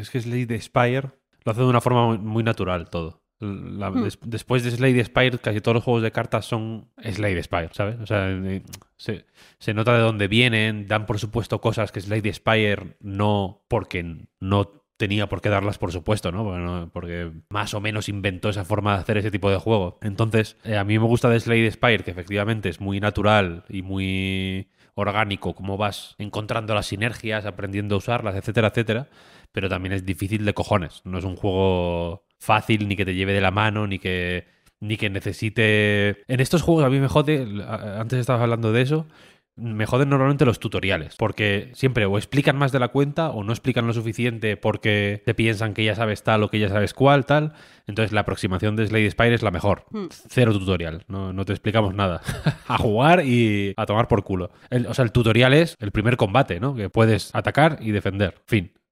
es que Slade de Spire lo hace de una forma muy, natural todo. Hmm. después de Slade Spire, casi todos los juegos de cartas son Slade Spire, ¿sabes? O sea, eh, se, nota de dónde vienen, dan por supuesto cosas que Slade Spire no, porque no tenía por qué darlas por supuesto, ¿no? porque más o menos inventó esa forma de hacer ese tipo de juego. Entonces, eh, a mí me gusta de Slade Spire, que efectivamente es muy natural y muy orgánico, como vas encontrando las sinergias, aprendiendo a usarlas, etcétera, etcétera pero también es difícil de cojones. No es un juego fácil, ni que te lleve de la mano, ni que, ni que necesite... En estos juegos a mí me jode, antes estabas hablando de eso, me joden normalmente los tutoriales, porque siempre o explican más de la cuenta o no explican lo suficiente porque te piensan que ya sabes tal o que ya sabes cuál, tal. Entonces la aproximación de Slade Spire es la mejor. Hmm. Cero tutorial, no, te explicamos nada. a jugar y a tomar por culo. o sea, el tutorial es el primer combate, ¿no? Que puedes atacar y defender. Fin.